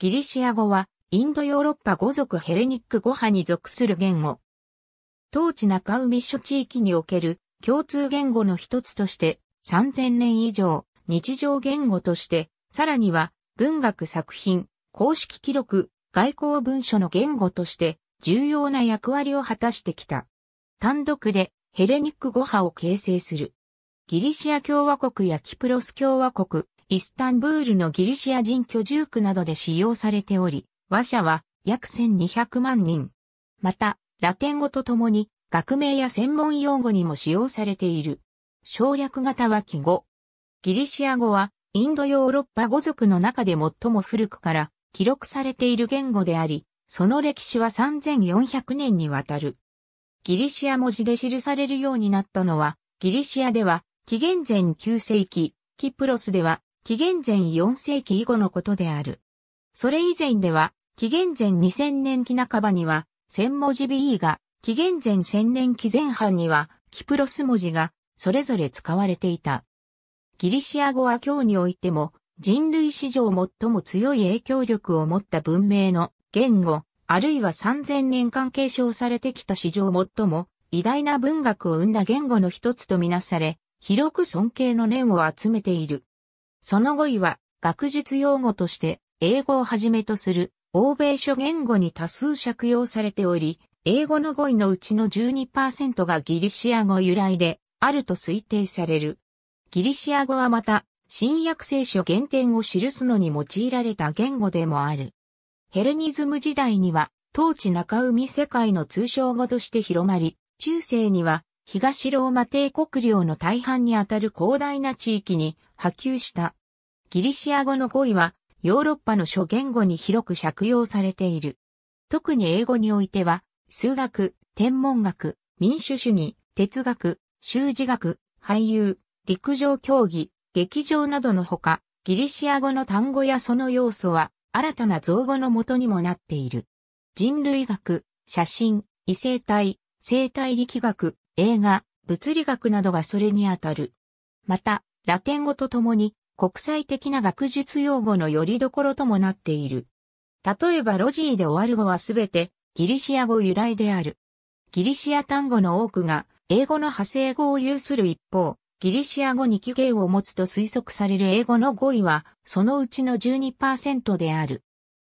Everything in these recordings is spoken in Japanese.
ギリシア語は、インドヨーロッパ語族ヘレニック語派に属する言語。当地中海諸地域における共通言語の一つとして、3000年以上、日常言語として、さらには、文学作品、公式記録、外交文書の言語として、重要な役割を果たしてきた。単独で、ヘレニック語派を形成する。ギリシア共和国やキプロス共和国、イスタンブールのギリシア人居住区などで使用されており、和者は約1200万人。また、ラテン語とともに学名や専門用語にも使用されている。省略型は記語。ギリシア語はインドヨーロッパ語族の中で最も古くから記録されている言語であり、その歴史は3400年にわたる。ギリシア文字で記されるようになったのは、ギリシアでは紀元前9世紀、キプロスでは紀元前4世紀以後のことである。それ以前では、紀元前2000年期半ばには、千文字 BE が、紀元前1000年期前半には、キプロス文字が、それぞれ使われていた。ギリシア語は今日においても、人類史上最も強い影響力を持った文明の言語、あるいは3000年間継承されてきた史上最も偉大な文学を生んだ言語の一つとみなされ、広く尊敬の念を集めている。その語彙は学術用語として英語をはじめとする欧米諸言語に多数借用されており、英語の語彙のうちの12%がギリシア語由来であると推定される。ギリシア語はまた、新約聖書原点を記すのに用いられた言語でもある。ヘルニズム時代には、当地中海世界の通称語として広まり、中世には東ローマ帝国領の大半にあたる広大な地域に波及した。ギリシア語の語彙はヨーロッパの諸言語に広く借用されている。特に英語においては、数学、天文学、民主主義、哲学、修辞学、俳優、陸上競技、劇場などのほか、ギリシア語の単語やその要素は新たな造語のもとにもなっている。人類学、写真、異性体、生体力学、映画、物理学などがそれにあたる。また、ラテン語とともに国際的な学術用語の拠り所ともなっている。例えばロジーで終わる語はすべてギリシア語由来である。ギリシア単語の多くが英語の派生語を有する一方、ギリシア語に起源を持つと推測される英語の語彙はそのうちの12%である。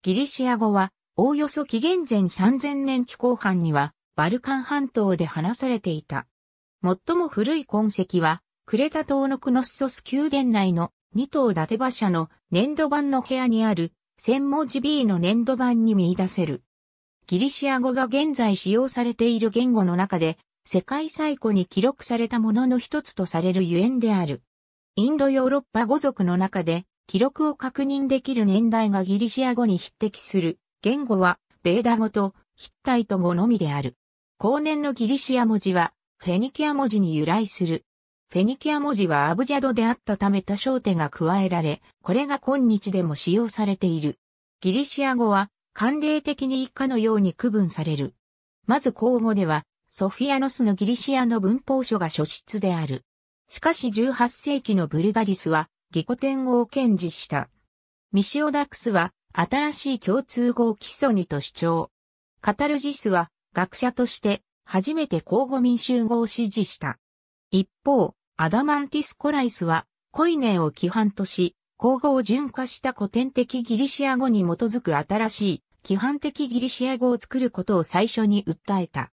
ギリシア語はおおよそ紀元前3000年期後半にはバルカン半島で話されていた。最も古い痕跡は、クレタ島のクノッソス宮殿内の二頭立馬車の粘土板の部屋にある、千文字 B の粘土板に見出せる。ギリシア語が現在使用されている言語の中で、世界最古に記録されたものの一つとされるゆえんである。インドヨーロッパ語族の中で、記録を確認できる年代がギリシア語に匹敵する。言語は、ベーダ語とヒッタイト語のみである。後年のギリシア文字は、フェニキア文字に由来する。フェニキア文字はアブジャドであったため多少手が加えられ、これが今日でも使用されている。ギリシア語は、慣例的に以下のように区分される。まず口語では、ソフィアノスのギリシアの文法書が書質である。しかし18世紀のブルガリスは、ギコ典語を堅持した。ミシオダクスは、新しい共通語を基礎にと主張。カタルジスは、学者として初めて交互民衆語を支持した。一方、アダマンティス・コライスはコイネを規範とし、交互を順化した古典的ギリシア語に基づく新しい規範的ギリシア語を作ることを最初に訴えた。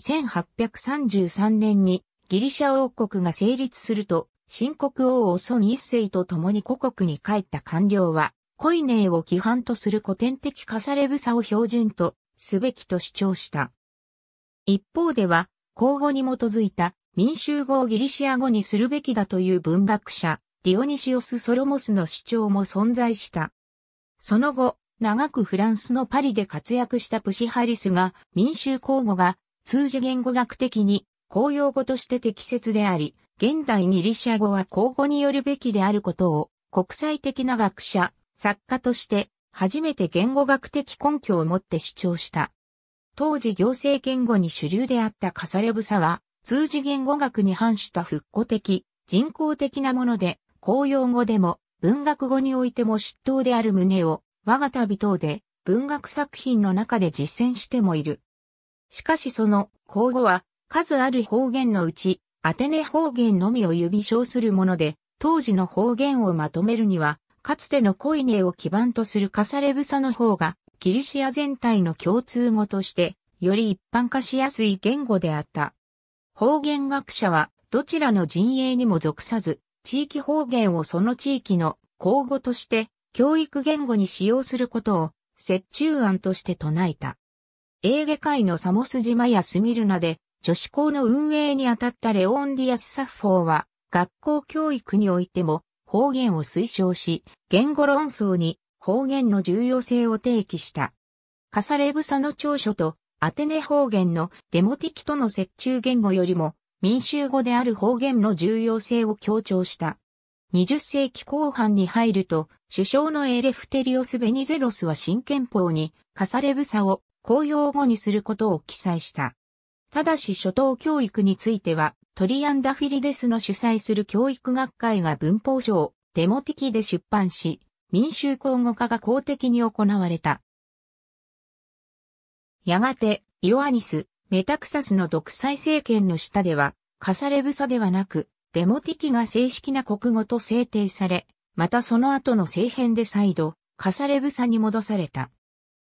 1833年にギリシャ王国が成立すると、新国王をソニ一世と共に故国に帰った官僚は、コイネーを規範とする古典的カサレブサを標準とすべきと主張した。一方では、口語に基づいた民衆語をギリシア語にするべきだという文学者、ディオニシオス・ソロモスの主張も存在した。その後、長くフランスのパリで活躍したプシハリスが民衆口語が通じ言語学的に公用語として適切であり、現代ギリシア語は口語によるべきであることを国際的な学者、作家として初めて言語学的根拠をもって主張した。当時行政言語に主流であったカサレブサは、通じ言語学に反した復古的、人工的なもので、公用語でも文学語においても執刀である旨を、我が旅等で文学作品の中で実践してもいる。しかしその口語は数ある方言のうちアテネ方言のみを指称するもので、当時の方言をまとめるにはかつてのコイネを基盤とするカサレブサの方が、ギリシア全体の共通語として、より一般化しやすい言語であった。方言学者は、どちらの陣営にも属さず、地域方言をその地域の口語として、教育言語に使用することを、折衷案として唱えた。エーゲ海のサモス島やスミルナで、女子校の運営にあたったレオンディアス・サッフォーは、学校教育においても、方言を推奨し、言語論争に方言の重要性を提起した。カサレブサの長所とアテネ方言のデモティキとの折衷言語よりも民衆語である方言の重要性を強調した。20世紀後半に入ると、首相のエレフテリオス・ベニゼロスは新憲法にカサレブサを公用語にすることを記載した。ただし初等教育については、トリアンダ・フィリデスの主催する教育学会が文法書をデモ的で出版し、民衆公語化が公的に行われた。やがて、イオアニス、メタクサスの独裁政権の下では、カサレブサではなく、デモティキが正式な国語と制定され、またその後の政変で再度、カサレブサに戻された。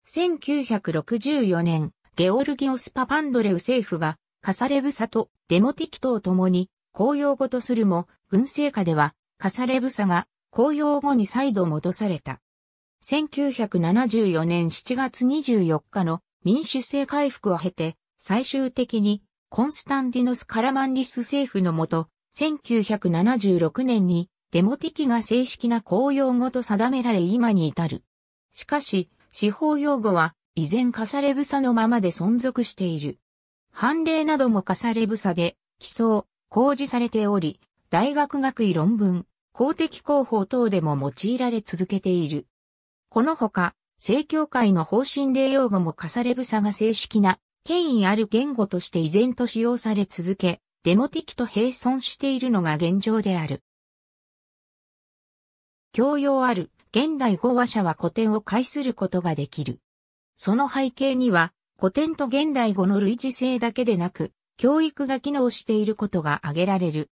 1964年、ゲオルギオス・パパンドレウ政府が、カサレブサとデモティキとを共に公用語とするも、軍政下では、カサレブサが公用語に再度戻された。1974年7月24日の民主制回復を経て、最終的にコンスタンディノス・カラマンリス政府のもと、1976年にデモティキが正式な公用語と定められ今に至る。しかし、司法用語は依然カサレブサのままで存続している。判例などもカサレブサで、起草、公示されており、大学学位論文、公的広報等でも用いられ続けている。このほか、正教会の方針例用語もカサレブサが正式な、権威ある言語として依然と使用され続け、デモ的と並存しているのが現状である。教養ある、現代語話者は古典を介することができる。その背景には、古典と現代語の類似性だけでなく、教育が機能していることが挙げられる。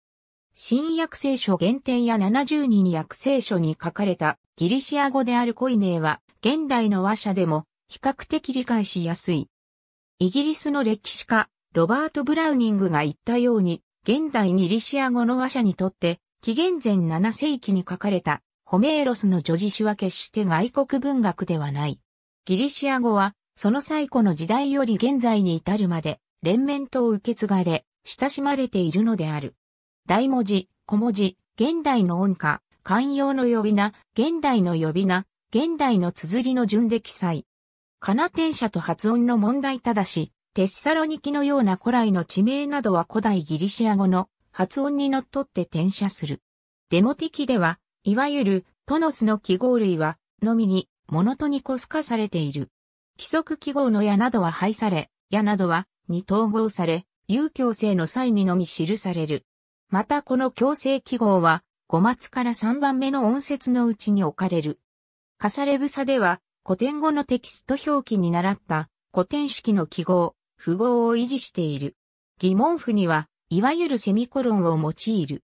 新約聖書原点や72に約聖書に書かれたギリシア語であるコイネーは、現代の話者でも比較的理解しやすい。イギリスの歴史家、ロバート・ブラウニングが言ったように、現代ギリシア語の話者にとって、紀元前7世紀に書かれたホメーロスの叙事詩は決して外国文学ではない。ギリシア語は、その最古の時代より現在に至るまで、連綿と受け継がれ、親しまれているのである。大文字、小文字、現代の音歌、寛容の呼び名、現代の呼び名、現代の綴りの順で記載。カナテン社と発音の問題ただし、テッサロニキのような古来の地名などは古代ギリシア語の発音にのっとって転写する。デモ的では、いわゆるトノスの記号類は、のみにモノトニコス化されている。規則記号の矢などは廃され、矢などはに統合され、有強制の際にのみ記される。またこの強制記号は、5末から3番目の音節のうちに置かれる。カサレブサでは、古典語のテキスト表記に習った古典式の記号、符号を維持している。疑問符には、いわゆるセミコロンを用いる。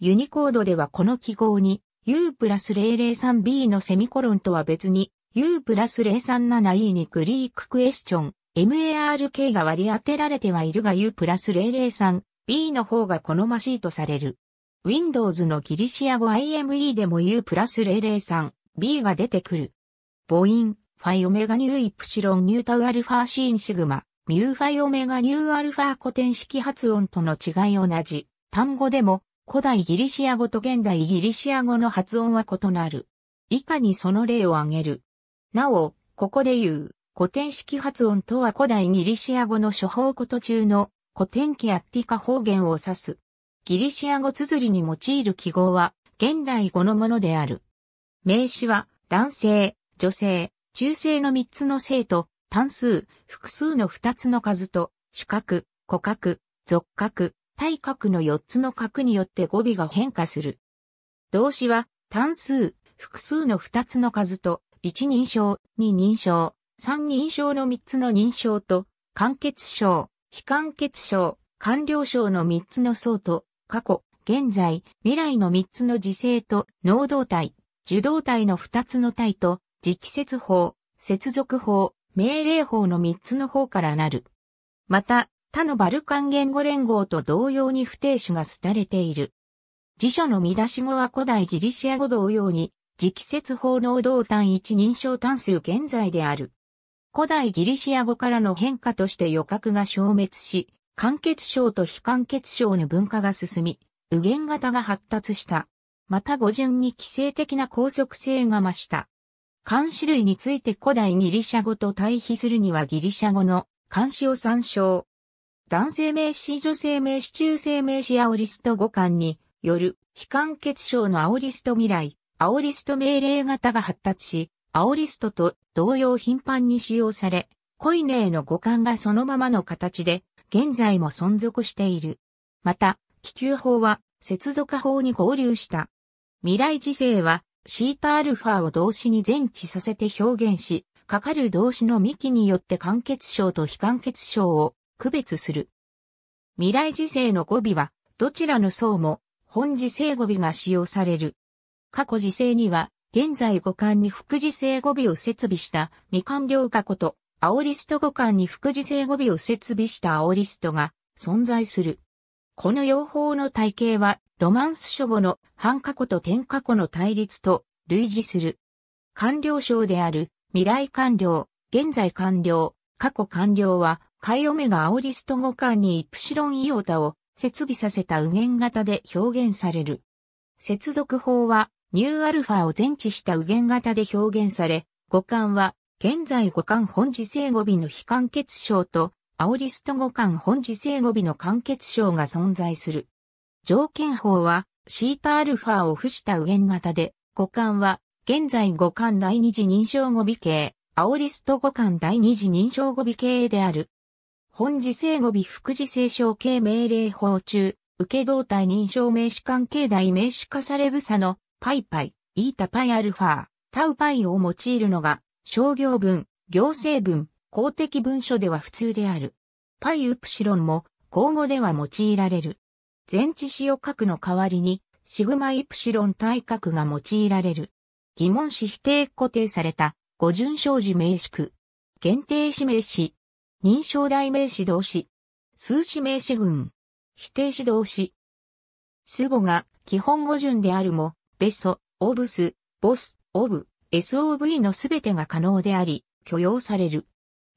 ユニコードではこの記号に、U プラス 003B のセミコロンとは別に U プラス 037E にクリーククエスチョン MARK が割り当てられてはいるが U プラス 003B の方が好ましいとされる。Windows のギリシア語 IME でも U プラス 003B が出てくる。母音、ファイオメガニューイプシロンニュータウアルファシーンシグマ、ミューファイオメガニューアルファ古典式発音との違い同じ。単語でも古代ギリシア語と現代ギリシア語の発音は異なる。以下にその例を挙げる。なお、ここで言う、古典式発音とは古代ギリシア語の処方こと中の古典キアッティカ方言を指す。ギリシア語綴りに用いる記号は現代語のものである。名詞は男性、女性、中性の3つの性と単数、複数の2つの数と主格、古格、属格、対角の4つの角によって語尾が変化する。動詞は単数、複数の2つの数と、1人称、2人称、3人称の3つの人称と、完結章、非完結章、完了章の3つの層と、過去、現在、未来の3つの時制と、能動体、受動体の2つの体と、直接法、接続法、命令法の3つの方からなる。また、他のバルカン言語連合と同様に不定詞が廃れている。辞書の見出し語は古代ギリシア語同様に、直接法能動単一認証単数現在である。古代ギリシア語からの変化として予覚が消滅し、完結症と非完結症の文化が進み、右言型が発達した。また語順に規制的な拘束性が増した。漢詞類について古代ギリシャ語と対比するにはギリシャ語の漢詞を参照。男性名詞、女性名詞、中性名詞、アオリスト互換による非完結症のアオリスト未来、アオリスト命令型が発達し、アオリストと同様頻繁に使用され、コイネーの互換がそのままの形で、現在も存続している。また、気球法は、接続法に合流した。未来時世は、シータアルファを動詞に前置させて表現し、かかる動詞の幹によって完結症と非完結症を区別する。未来時世の語尾は、どちらの層も、本時世語尾が使用される。過去時世には、現在語感に副時世語尾を設備した未完了過去と、アオリスト語感に副時世語尾を設備したアオリストが存在する。この用法の体系は、ロマンス書語の半過去と転過去の対立と類似する。完了章である、未来完了、現在完了、過去完了は、イオメガアオリスト互換にイプシロンイオタを設備させた右弦型で表現される。接続法は、ニューアルファを前置した右弦型で表現され、五間は、現在五間本次性語尾の非完結症と、アオリスト互換本次性語尾の完結症が存在する。条件法は、シータアルファを付した右弦型で、五間は、現在五間第二次認証語尾形、アオリスト互換第二次認証語尾形である。本時制語尾副時制象系命令法中、受け動体認証名詞関係代名詞化されブサの、パイパイ、イータパイアルファ、タウパイを用いるのが、商業文、行政文、公的文書では普通である。パイウプシロンも、口語では用いられる。前置詞を書くの代わりに、シグマイプシロン対角が用いられる。疑問詞否定固定された、語順生字名詞句。限定詞名詞、認証代名詞動詞。数詞名詞群。否定詞動詞。スボが基本語順であるも、ベソ、オブス、ボス、オブ、SOV のすべてが可能であり、許容される。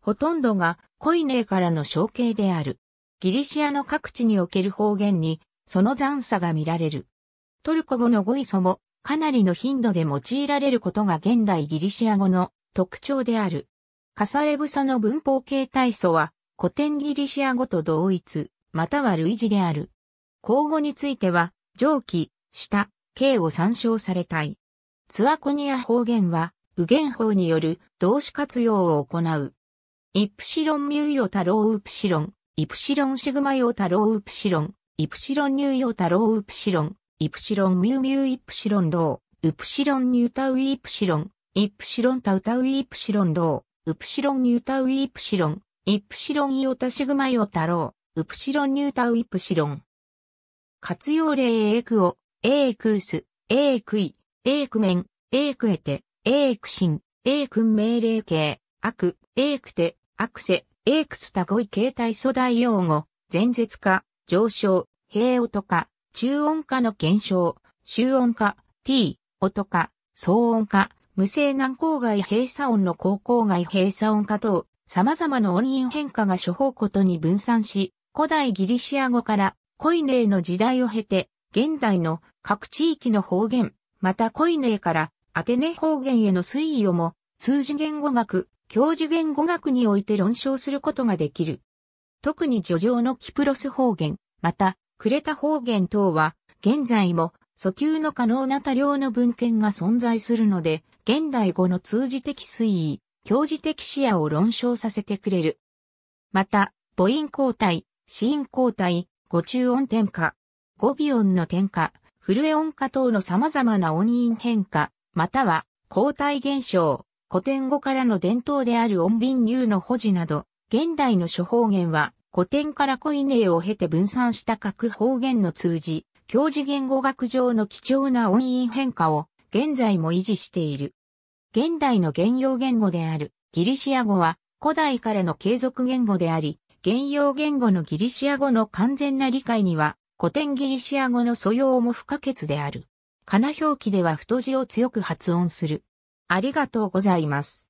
ほとんどがコイネーからの象形である。ギリシアの各地における方言に、その残差が見られる。トルコ語の語彙素も、かなりの頻度で用いられることが現代ギリシア語の特徴である。カサレブサの文法形態素は古典ギリシア語と同一、または類似である。口語については、上記、下、形を参照されたい。ツアコニア方言は、右言法による動詞活用を行う。イプシロンミューヨタローウプシロン、イプシロンシグマヨタローウプシロン、イプシロンニューヨタローウプシロン、イプシロンミューミューイプシロンロウ、ウプシロンニュータウイプシロン、イプシロンタウタウイプシロンロウ。ウプシロンニュータウイプシロン、イプシロンイオタシグマヨタロウ、ウプシロンニュータウイプシロン。活用例エクオ、エークース、エークイ、エークメン、エークエテ、エークシン、エーク命令形、アク、エークテ、アクセ、エークスタゴイ形態素材用語、前絶化、上昇、平音化、中音化の減少、集音化、t、音化、騒音化、無声難航外閉鎖音の高校外閉鎖音化等、様々な音韻変化が処方ことに分散し、古代ギリシア語からコイネーの時代を経て、現代の各地域の方言、またコイネーからアテネ方言への推移をも、通次元語学、教授言語学において論証することができる。特に叙情のキプロス方言、また、クレタ方言等は、現在も、訴求の可能な多量の文献が存在するので、現代語の通じ的推移、教示的視野を論証させてくれる。また、母音交代、子音交代、語中音転化、語尾音の転化、震え音化等の様々な音韻変化、または交代現象、古典語からの伝統である音便入の保持など、現代の諸方言は古典からコイネを経て分散した各方言の通じ、教示言語学上の貴重な音韻変化を現在も維持している。現代の原用言語であるギリシア語は古代からの継続言語であり、原用言語のギリシア語の完全な理解には古典ギリシア語の素養も不可欠である。かな表記では太字を強く発音する。ありがとうございます。